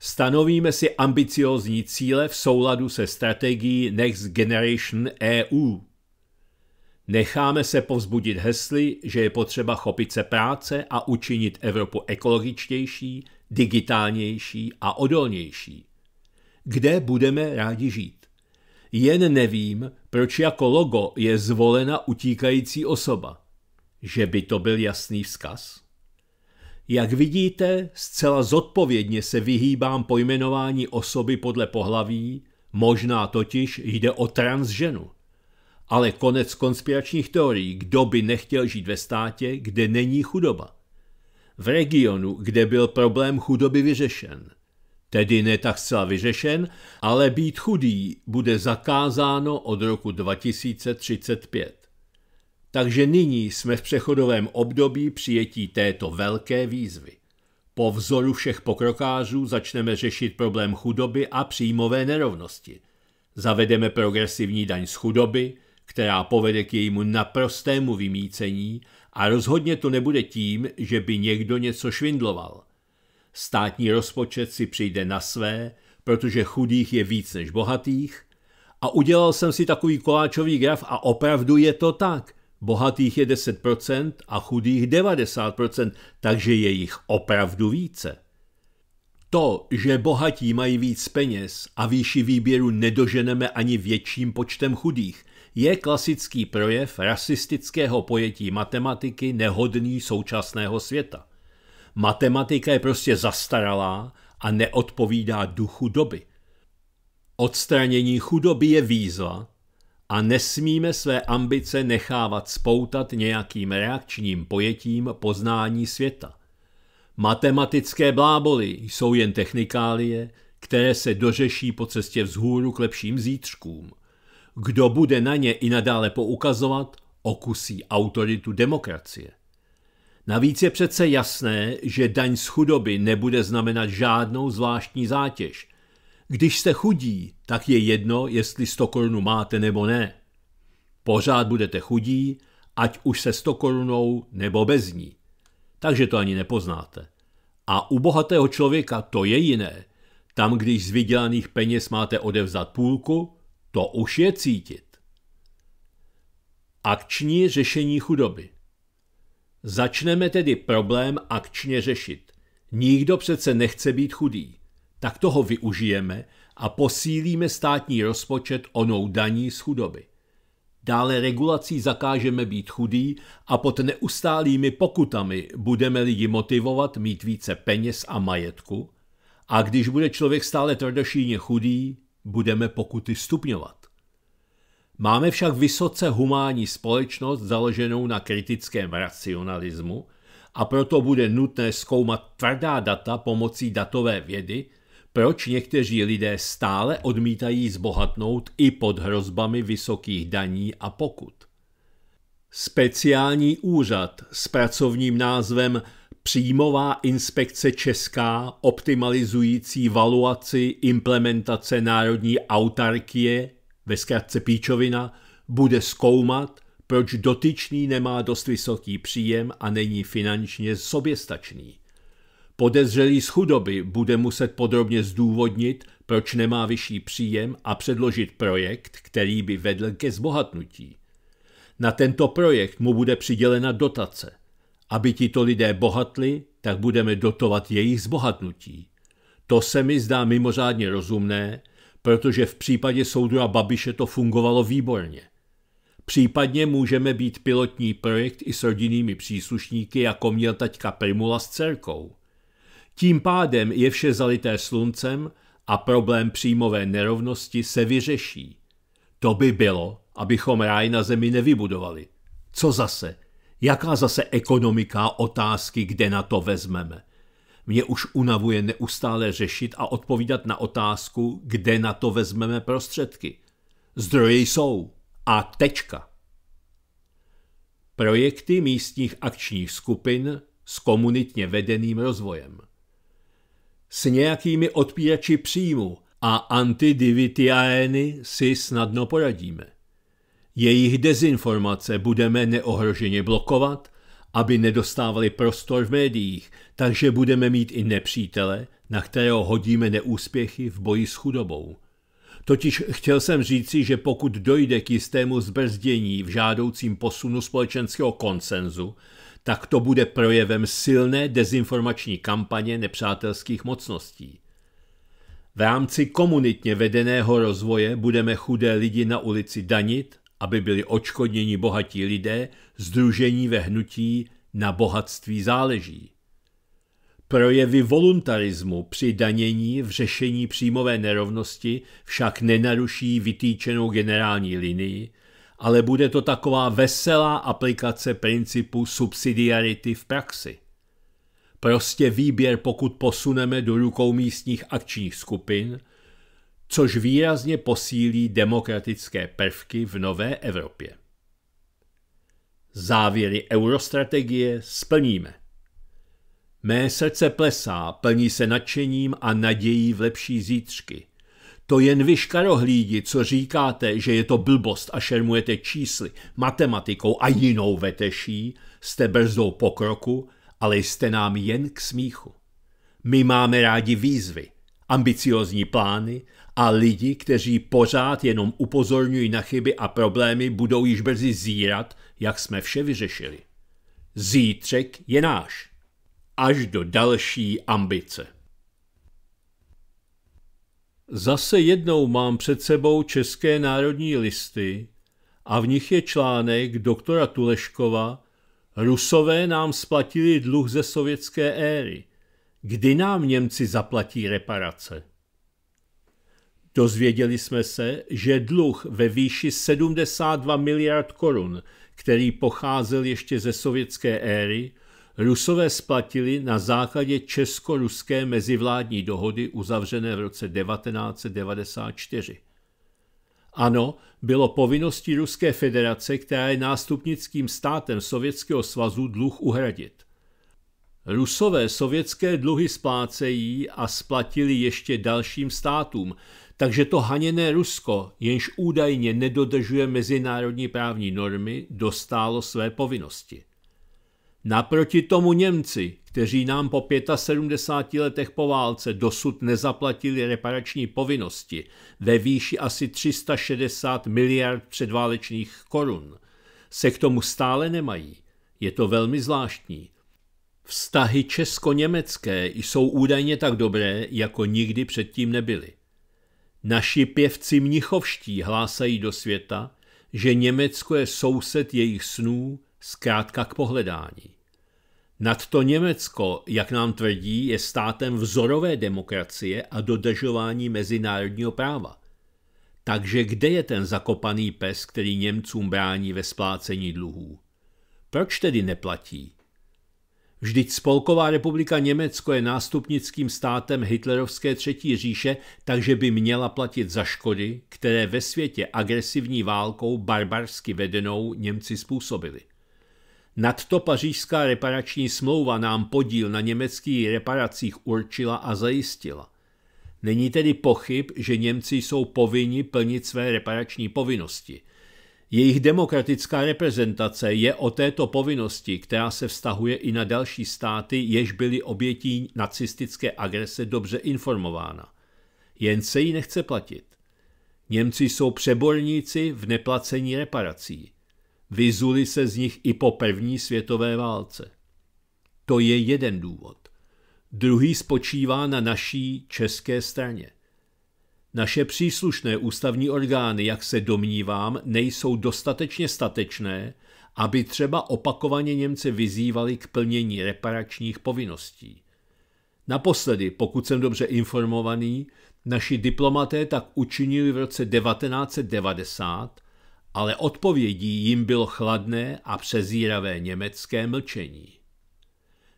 Stanovíme si ambiciózní cíle v souladu se strategií Next Generation EU. Necháme se povzbudit hesly, že je potřeba chopit se práce a učinit Evropu ekologičtější, digitálnější a odolnější. Kde budeme rádi žít? Jen nevím, proč jako logo je zvolena utíkající osoba. Že by to byl jasný vzkaz? Jak vidíte, zcela zodpovědně se vyhýbám pojmenování osoby podle pohlaví, možná totiž jde o transženu. Ale konec konspiračních teorií, kdo by nechtěl žít ve státě, kde není chudoba. V regionu, kde byl problém chudoby vyřešen – tedy ne tak zcela vyřešen, ale být chudý bude zakázáno od roku 2035. Takže nyní jsme v přechodovém období přijetí této velké výzvy. Po vzoru všech pokrokářů začneme řešit problém chudoby a příjmové nerovnosti. Zavedeme progresivní daň z chudoby, která povede k jejímu naprostému vymícení a rozhodně to nebude tím, že by někdo něco švindloval. Státní rozpočet si přijde na své, protože chudých je víc než bohatých. A udělal jsem si takový koláčový graf a opravdu je to tak. Bohatých je 10% a chudých 90%, takže je jich opravdu více. To, že bohatí mají víc peněz a výši výběru nedoženeme ani větším počtem chudých, je klasický projev rasistického pojetí matematiky nehodný současného světa. Matematika je prostě zastaralá a neodpovídá duchu doby. Odstranění chudoby je výzva a nesmíme své ambice nechávat spoutat nějakým reakčním pojetím poznání světa. Matematické bláboly jsou jen technikálie, které se dořeší po cestě vzhůru k lepším zítřkům. Kdo bude na ně i nadále poukazovat, okusí autoritu demokracie. Navíc je přece jasné, že daň z chudoby nebude znamenat žádnou zvláštní zátěž. Když jste chudí, tak je jedno, jestli 100 korunu máte nebo ne. Pořád budete chudí, ať už se 100 korunou nebo bez ní. Takže to ani nepoznáte. A u bohatého člověka to je jiné. Tam, když z vydělaných peněz máte odevzat půlku, to už je cítit. Akční řešení chudoby – Začneme tedy problém akčně řešit. Nikdo přece nechce být chudý. Tak toho využijeme a posílíme státní rozpočet onou daní z chudoby. Dále regulací zakážeme být chudý a pod neustálými pokutami budeme lidi motivovat mít více peněz a majetku. A když bude člověk stále tvrdošíně chudý, budeme pokuty stupňovat. Máme však vysoce humánní společnost založenou na kritickém racionalismu a proto bude nutné zkoumat tvrdá data pomocí datové vědy, proč někteří lidé stále odmítají zbohatnout i pod hrozbami vysokých daní a pokut. Speciální úřad s pracovním názvem "Přímová inspekce Česká optimalizující valuaci implementace národní autarkie ve zkratce Píčovina, bude zkoumat, proč dotyčný nemá dost vysoký příjem a není finančně soběstačný. Podezřelý z chudoby bude muset podrobně zdůvodnit, proč nemá vyšší příjem a předložit projekt, který by vedl ke zbohatnutí. Na tento projekt mu bude přidělena dotace. Aby tito lidé bohatli, tak budeme dotovat jejich zbohatnutí. To se mi zdá mimořádně rozumné, protože v případě a Babiše to fungovalo výborně. Případně můžeme být pilotní projekt i s rodinnými příslušníky, jako měl taťka Primula s dcerkou. Tím pádem je vše zalité sluncem a problém příjmové nerovnosti se vyřeší. To by bylo, abychom ráj na zemi nevybudovali. Co zase? Jaká zase ekonomika otázky, kde na to vezmeme? Mě už unavuje neustále řešit a odpovídat na otázku, kde na to vezmeme prostředky. Zdroje jsou. A tečka. Projekty místních akčních skupin s komunitně vedeným rozvojem. S nějakými odpírači příjmu a antidivitiaény si snadno poradíme. Jejich dezinformace budeme neohroženě blokovat aby nedostávali prostor v médiích, takže budeme mít i nepřítele, na kterého hodíme neúspěchy v boji s chudobou. Totiž chtěl jsem říci, že pokud dojde k jistému zbrzdění v žádoucím posunu společenského konsenzu, tak to bude projevem silné dezinformační kampaně nepřátelských mocností. V rámci komunitně vedeného rozvoje budeme chudé lidi na ulici danit aby byli očkodněni bohatí lidé, združení ve hnutí na bohatství záleží. Projevy voluntarismu při danění v řešení příjmové nerovnosti však nenaruší vytýčenou generální linii, ale bude to taková veselá aplikace principu subsidiarity v praxi. Prostě výběr, pokud posuneme do rukou místních akčních skupin – což výrazně posílí demokratické prvky v nové Evropě. Závěry eurostrategie splníme. Mé srdce plesá, plní se nadšením a nadějí v lepší zítřky. To jen vy škarohlídi, co říkáte, že je to blbost a šermujete čísly, matematikou a jinou veteší, jste brzdou pokroku, ale jste nám jen k smíchu. My máme rádi výzvy, ambiciozní plány, a lidi, kteří pořád jenom upozorňují na chyby a problémy, budou již brzy zírat, jak jsme vše vyřešili. Zítřek je náš. Až do další ambice. Zase jednou mám před sebou České národní listy a v nich je článek doktora Tuleškova Rusové nám splatili dluh ze sovětské éry. Kdy nám Němci zaplatí reparace? Dozvěděli jsme se, že dluh ve výši 72 miliard korun, který pocházel ještě ze sovětské éry, Rusové splatili na základě česko-ruské mezivládní dohody uzavřené v roce 1994. Ano, bylo povinností Ruské federace, která je nástupnickým státem Sovětského svazu, dluh uhradit. Rusové sovětské dluhy splácejí a splatili ještě dalším státům, takže to haněné Rusko, jenž údajně nedodržuje mezinárodní právní normy, dostálo své povinnosti. Naproti tomu Němci, kteří nám po 75 letech po válce dosud nezaplatili reparační povinnosti ve výši asi 360 miliard předválečných korun, se k tomu stále nemají. Je to velmi zvláštní Vztahy česko-německé jsou údajně tak dobré, jako nikdy předtím nebyly. Naši pěvci mnichovští hlásají do světa, že Německo je soused jejich snů, zkrátka k pohledání. Nad to Německo, jak nám tvrdí, je státem vzorové demokracie a dodržování mezinárodního práva. Takže kde je ten zakopaný pes, který Němcům brání ve splácení dluhů? Proč tedy neplatí? Vždyť Spolková republika Německo je nástupnickým státem hitlerovské třetí říše, takže by měla platit za škody, které ve světě agresivní válkou barbarsky vedenou Němci způsobili. Nadto pařížská reparační smlouva nám podíl na německých reparacích určila a zajistila. Není tedy pochyb, že Němci jsou povinni plnit své reparační povinnosti, jejich demokratická reprezentace je o této povinnosti, která se vztahuje i na další státy, jež byly obětí nacistické agrese dobře informována. Jen se jí nechce platit. Němci jsou přeborníci v neplacení reparací. Vyzuli se z nich i po první světové válce. To je jeden důvod. Druhý spočívá na naší české straně. Naše příslušné ústavní orgány, jak se domnívám, nejsou dostatečně statečné, aby třeba opakovaně Němce vyzývali k plnění reparačních povinností. Naposledy, pokud jsem dobře informovaný, naši diplomaté tak učinili v roce 1990, ale odpovědí jim bylo chladné a přezíravé německé mlčení.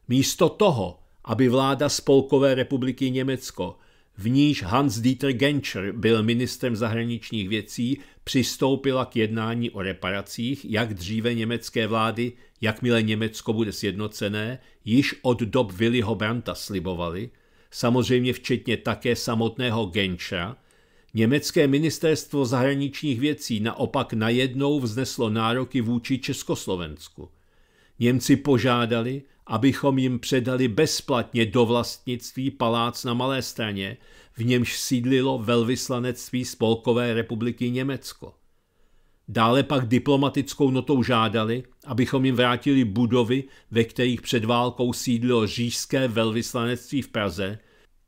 Místo toho, aby vláda Spolkové republiky Německo v níž Hans Dieter Genscher byl ministrem zahraničních věcí, přistoupila k jednání o reparacích, jak dříve německé vlády, jakmile Německo bude sjednocené, již od dob Willyho Branta slibovali, samozřejmě včetně také samotného Genschera, Německé ministerstvo zahraničních věcí naopak najednou vzneslo nároky vůči Československu. Němci požádali, abychom jim předali bezplatně do vlastnictví palác na Malé straně, v němž sídlilo velvyslanectví Spolkové republiky Německo. Dále pak diplomatickou notou žádali, abychom jim vrátili budovy, ve kterých před válkou sídlilo Řížské velvyslanectví v Praze,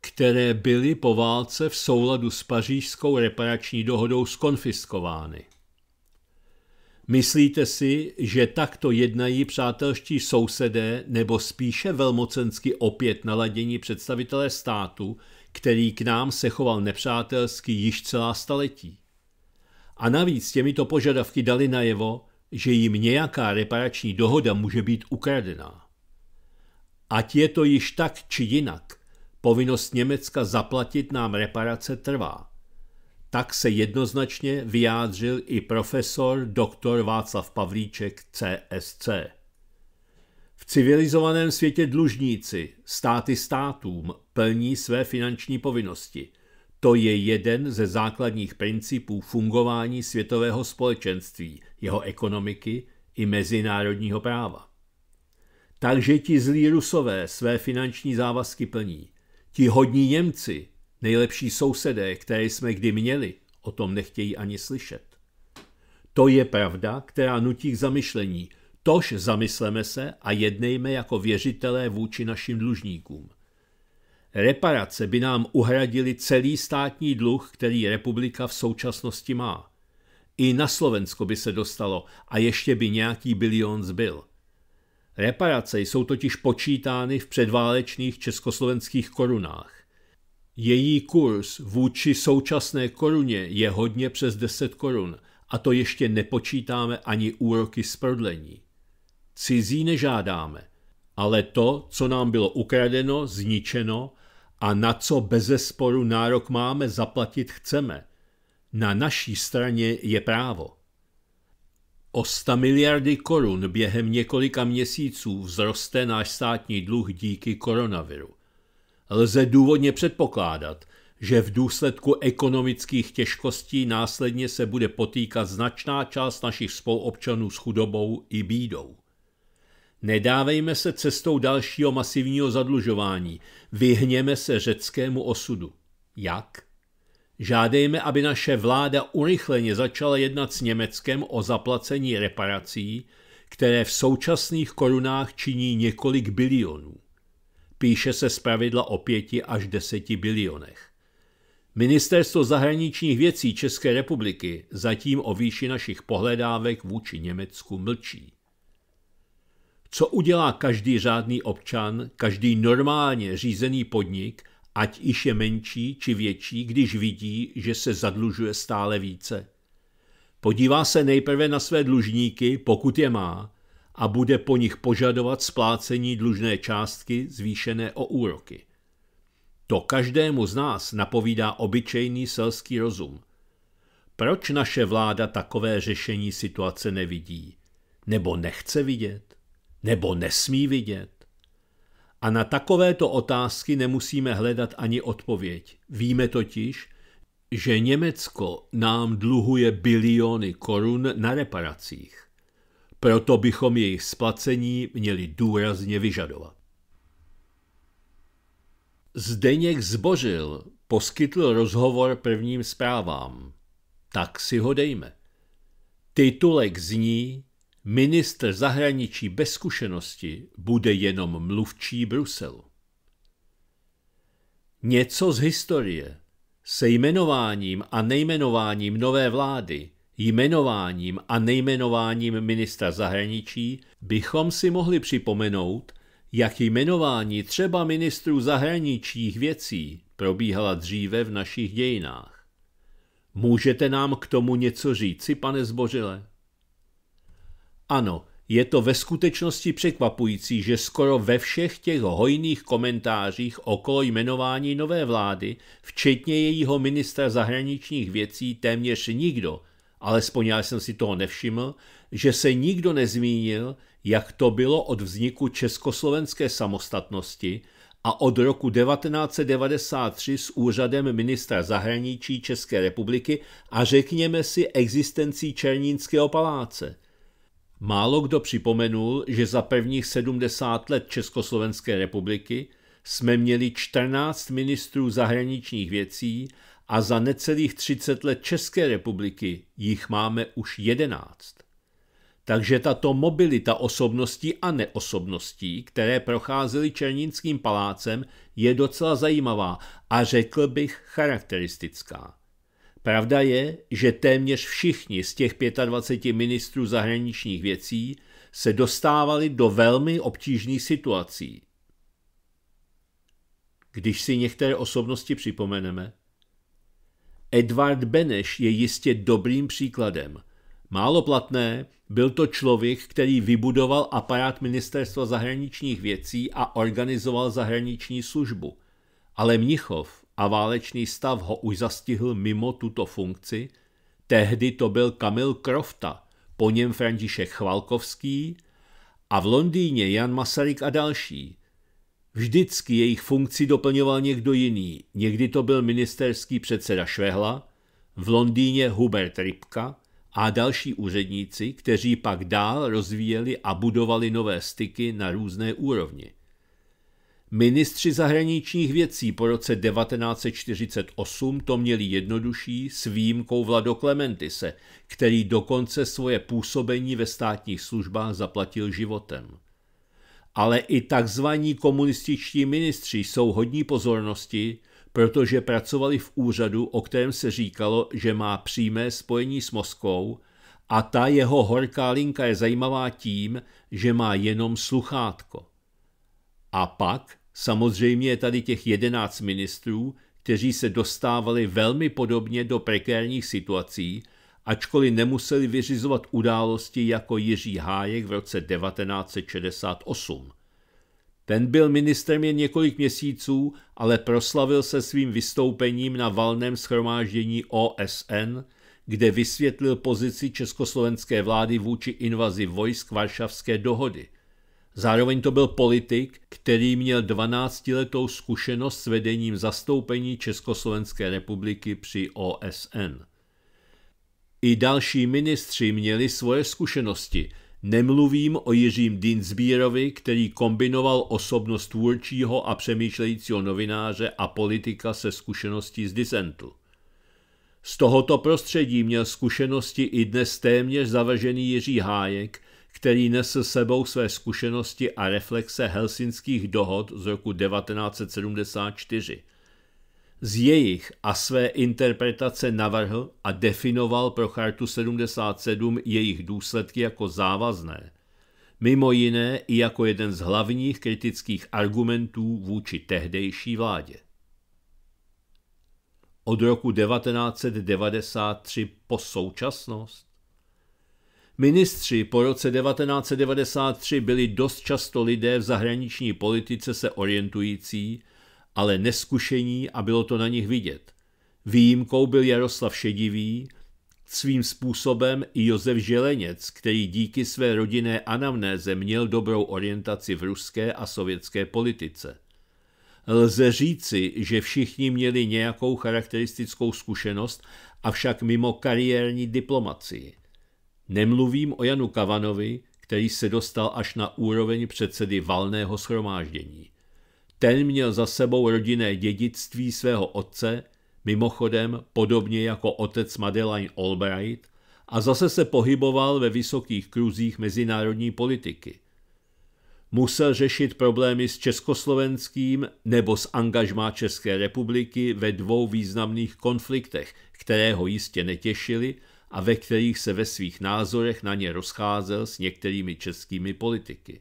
které byly po válce v souladu s pařížskou reparační dohodou skonfiskovány. Myslíte si, že takto jednají přátelští sousedé nebo spíše velmocensky opět naladění představitelé státu, který k nám se choval nepřátelsky již celá staletí? A navíc těmito požadavky dali najevo, že jim nějaká reparační dohoda může být ukradená. Ať je to již tak či jinak, povinnost Německa zaplatit nám reparace trvá. Tak se jednoznačně vyjádřil i profesor dr. Václav Pavlíček CSC. V civilizovaném světě dlužníci, státy státům, plní své finanční povinnosti. To je jeden ze základních principů fungování světového společenství, jeho ekonomiky i mezinárodního práva. Takže ti zlí rusové své finanční závazky plní. Ti hodní Němci Nejlepší sousedé, které jsme kdy měli, o tom nechtějí ani slyšet. To je pravda, která nutí k zamyšlení. Tož zamysleme se a jednejme jako věřitelé vůči našim dlužníkům. Reparace by nám uhradili celý státní dluh, který republika v současnosti má. I na Slovensko by se dostalo a ještě by nějaký bilion zbyl. Reparace jsou totiž počítány v předválečných československých korunách. Její kurz vůči současné koruně je hodně přes 10 korun a to ještě nepočítáme ani úroky z prodlení. Cizí nežádáme, ale to, co nám bylo ukradeno, zničeno a na co bezesporu nárok máme, zaplatit chceme. Na naší straně je právo. O 100 miliardy korun během několika měsíců vzroste náš státní dluh díky koronaviru – lze důvodně předpokládat, že v důsledku ekonomických těžkostí následně se bude potýkat značná část našich spoluobčanů s chudobou i bídou. Nedávejme se cestou dalšího masivního zadlužování, vyhněme se řeckému osudu. Jak? Žádejme, aby naše vláda urychleně začala jednat s Německem o zaplacení reparací, které v současných korunách činí několik bilionů. Píše se zpravidla o 5 až 10 bilionech. Ministerstvo zahraničních věcí České republiky zatím o výši našich pohledávek vůči Německu mlčí. Co udělá každý řádný občan, každý normálně řízený podnik, ať již je menší či větší, když vidí, že se zadlužuje stále více? Podívá se nejprve na své dlužníky, pokud je má, a bude po nich požadovat splácení dlužné částky zvýšené o úroky. To každému z nás napovídá obyčejný selský rozum. Proč naše vláda takové řešení situace nevidí? Nebo nechce vidět? Nebo nesmí vidět? A na takovéto otázky nemusíme hledat ani odpověď. Víme totiž, že Německo nám dluhuje biliony korun na reparacích. Proto bychom jejich splacení měli důrazně vyžadovat. Zdeněk zbožil, poskytl rozhovor prvním zprávám. Tak si ho dejme. Titulek zní Ministr zahraničí bez zkušenosti bude jenom mluvčí Bruselu. Něco z historie. Se jmenováním a nejmenováním nové vlády Jmenováním a nejmenováním ministra zahraničí bychom si mohli připomenout, jak jmenování třeba ministrů zahraničních věcí probíhala dříve v našich dějinách. Můžete nám k tomu něco říci, pane Zbořile? Ano, je to ve skutečnosti překvapující, že skoro ve všech těch hojných komentářích okolo jmenování nové vlády, včetně jejího ministra zahraničních věcí, téměř nikdo alespoň já jsem si toho nevšiml, že se nikdo nezmínil, jak to bylo od vzniku československé samostatnosti a od roku 1993 s úřadem ministra zahraničí České republiky a řekněme si existencí Černínského paláce. Málo kdo připomenul, že za prvních 70 let Československé republiky jsme měli 14 ministrů zahraničních věcí a za necelých 30 let České republiky jich máme už 11. Takže tato mobilita osobností a neosobností, které procházely Černínským palácem, je docela zajímavá a řekl bych charakteristická. Pravda je, že téměř všichni z těch 25 ministrů zahraničních věcí se dostávali do velmi obtížných situací. Když si některé osobnosti připomeneme, Edvard Beneš je jistě dobrým příkladem. Málo platné, byl to člověk, který vybudoval aparát ministerstva zahraničních věcí a organizoval zahraniční službu. Ale Mnichov a válečný stav ho už zastihl mimo tuto funkci, tehdy to byl Kamil Krofta, po něm František Chvalkovský a v Londýně Jan Masaryk a další – Vždycky jejich funkci doplňoval někdo jiný. Někdy to byl ministerský předseda Švehla, v Londýně Hubert Rybka a další úředníci, kteří pak dál rozvíjeli a budovali nové styky na různé úrovni. Ministři zahraničních věcí po roce 1948 to měli jednodušší s výjimkou Vlado Klementise, který dokonce svoje působení ve státních službách zaplatil životem ale i takzvaní komunističtí ministři jsou hodní pozornosti, protože pracovali v úřadu, o kterém se říkalo, že má přímé spojení s Moskou, a ta jeho horká linka je zajímavá tím, že má jenom sluchátko. A pak samozřejmě je tady těch jedenáct ministrů, kteří se dostávali velmi podobně do prekérních situací, ačkoliv nemuseli vyřizovat události jako Jiří Hájek v roce 1968. Ten byl ministrem jen několik měsíců, ale proslavil se svým vystoupením na valném schromáždění OSN, kde vysvětlil pozici československé vlády vůči invazi vojsk Varšavské dohody. Zároveň to byl politik, který měl 12-letou zkušenost s vedením zastoupení Československé republiky při OSN. I další ministři měli svoje zkušenosti. Nemluvím o Jiřím Dinsbírovi, který kombinoval osobnost tvůrčího a přemýšlejícího novináře a politika se zkušeností z disentu. Z tohoto prostředí měl zkušenosti i dnes téměř zavržený Jiří Hájek, který nesl sebou své zkušenosti a reflexe helsinských dohod z roku 1974 z jejich a své interpretace navrhl a definoval pro Chartu 77 jejich důsledky jako závazné, mimo jiné i jako jeden z hlavních kritických argumentů vůči tehdejší vládě. Od roku 1993 po současnost? Ministři po roce 1993 byli dost často lidé v zahraniční politice se orientující, ale neskušení a bylo to na nich vidět. Výjimkou byl Jaroslav Šedivý, svým způsobem i Josef Želeněc, který díky své rodinné anamnéze měl dobrou orientaci v ruské a sovětské politice. Lze říci, že všichni měli nějakou charakteristickou zkušenost, avšak mimo kariérní diplomacii. Nemluvím o Janu Kavanovi, který se dostal až na úroveň předsedy valného schromáždění. Ten měl za sebou rodinné dědictví svého otce, mimochodem podobně jako otec Madeleine Albright, a zase se pohyboval ve vysokých kruzích mezinárodní politiky. Musel řešit problémy s československým nebo s angažmá České republiky ve dvou významných konfliktech, které ho jistě netěšily a ve kterých se ve svých názorech na ně rozcházel s některými českými politiky.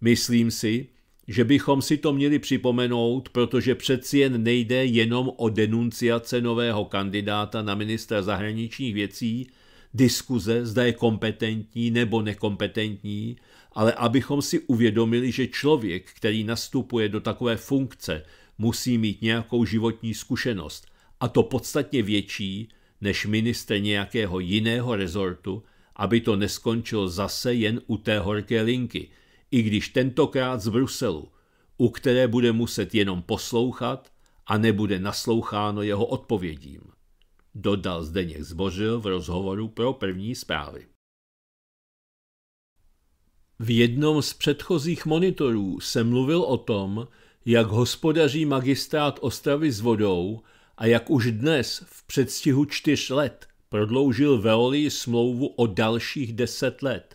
Myslím si, že bychom si to měli připomenout, protože přeci jen nejde jenom o denunciace nového kandidáta na ministra zahraničních věcí, diskuze, zda je kompetentní nebo nekompetentní, ale abychom si uvědomili, že člověk, který nastupuje do takové funkce, musí mít nějakou životní zkušenost, a to podstatně větší než minister nějakého jiného rezortu, aby to neskončilo zase jen u té horké linky – i když tentokrát z Bruselu, u které bude muset jenom poslouchat a nebude nasloucháno jeho odpovědím, dodal Zdeněk Zbožil v rozhovoru pro první zprávy. V jednom z předchozích monitorů se mluvil o tom, jak hospodaří magistrát Ostravy s vodou a jak už dnes v předstihu čtyř let prodloužil Veolii smlouvu o dalších deset let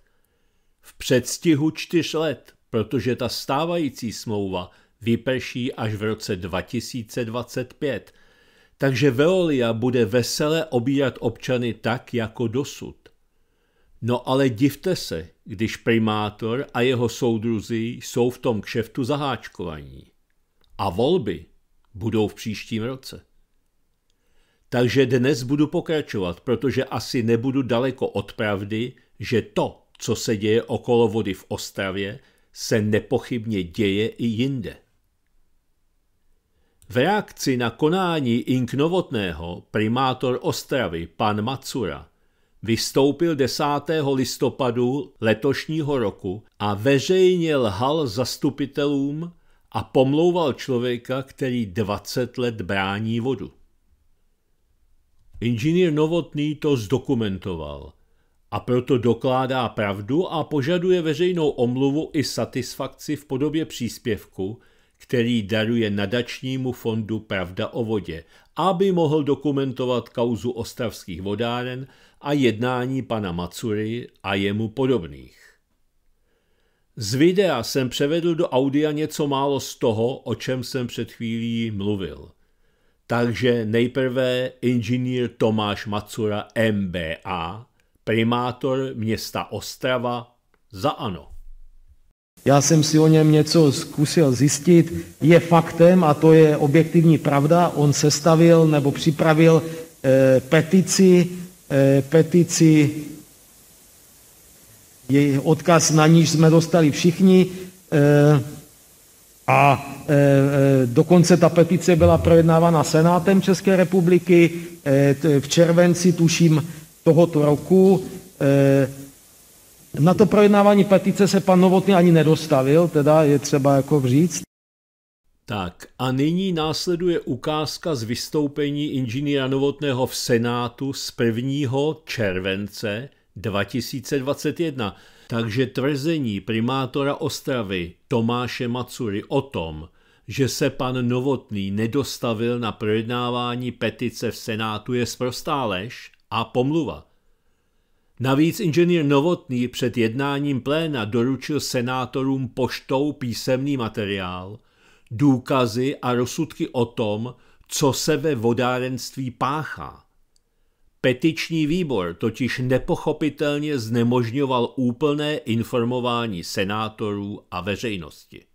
v předstihu čtyř let, protože ta stávající smlouva vyprší až v roce 2025. Takže Veolia bude vesele obírat občany tak jako dosud. No ale divte se, když primátor a jeho soudruzi jsou v tom kšeftu zaháčkovaní. A volby budou v příštím roce. Takže dnes budu pokračovat, protože asi nebudu daleko od pravdy, že to, co se děje okolo vody v Ostravě, se nepochybně děje i jinde. V reakci na konání Ink Novotného primátor Ostravy pan Macura vystoupil 10. listopadu letošního roku a veřejně lhal zastupitelům a pomlouval člověka, který 20 let brání vodu. Inženýr Novotný to zdokumentoval a proto dokládá pravdu a požaduje veřejnou omluvu i satisfakci v podobě příspěvku, který daruje nadačnímu fondu Pravda o vodě, aby mohl dokumentovat kauzu ostravských vodáren a jednání pana Macury a jemu podobných. Z videa jsem převedl do audia něco málo z toho, o čem jsem před chvílí mluvil. Takže nejprve inženýr Tomáš Macura MBA primátor města Ostrava za ANO. Já jsem si o něm něco zkusil zjistit. Je faktem, a to je objektivní pravda, on sestavil nebo připravil e, petici, e, petici je odkaz na níž jsme dostali všichni e, a e, dokonce ta petice byla projednávána Senátem České republiky e, t, v červenci, tuším, tohoto roku. Eh, na to projednávání petice se pan Novotný ani nedostavil, teda je třeba jako říct. Tak a nyní následuje ukázka z vystoupení inženýra Novotného v Senátu z 1. července 2021. Takže tvrzení primátora Ostravy Tomáše Macury o tom, že se pan Novotný nedostavil na projednávání petice v Senátu je sprostá lež a pomluva. Navíc inženýr Novotný před jednáním pléna doručil senátorům poštou písemný materiál, důkazy a rozsudky o tom, co se ve vodárenství páchá. Petiční výbor totiž nepochopitelně znemožňoval úplné informování senátorů a veřejnosti.